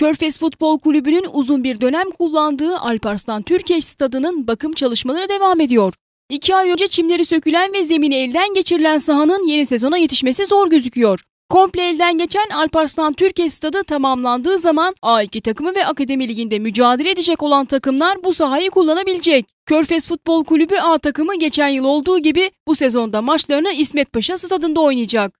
Körfez Futbol Kulübü'nün uzun bir dönem kullandığı Alparslan Türkeş Stadı'nın bakım çalışmaları devam ediyor. İki ay önce çimleri sökülen ve zemini elden geçirilen sahanın yeni sezona yetişmesi zor gözüküyor. Komple elden geçen Alparslan Türkiye Stadı tamamlandığı zaman A2 takımı ve Akademi Ligi'nde mücadele edecek olan takımlar bu sahayı kullanabilecek. Körfez Futbol Kulübü A takımı geçen yıl olduğu gibi bu sezonda maçlarını İsmet Paşa Stadı'nda oynayacak.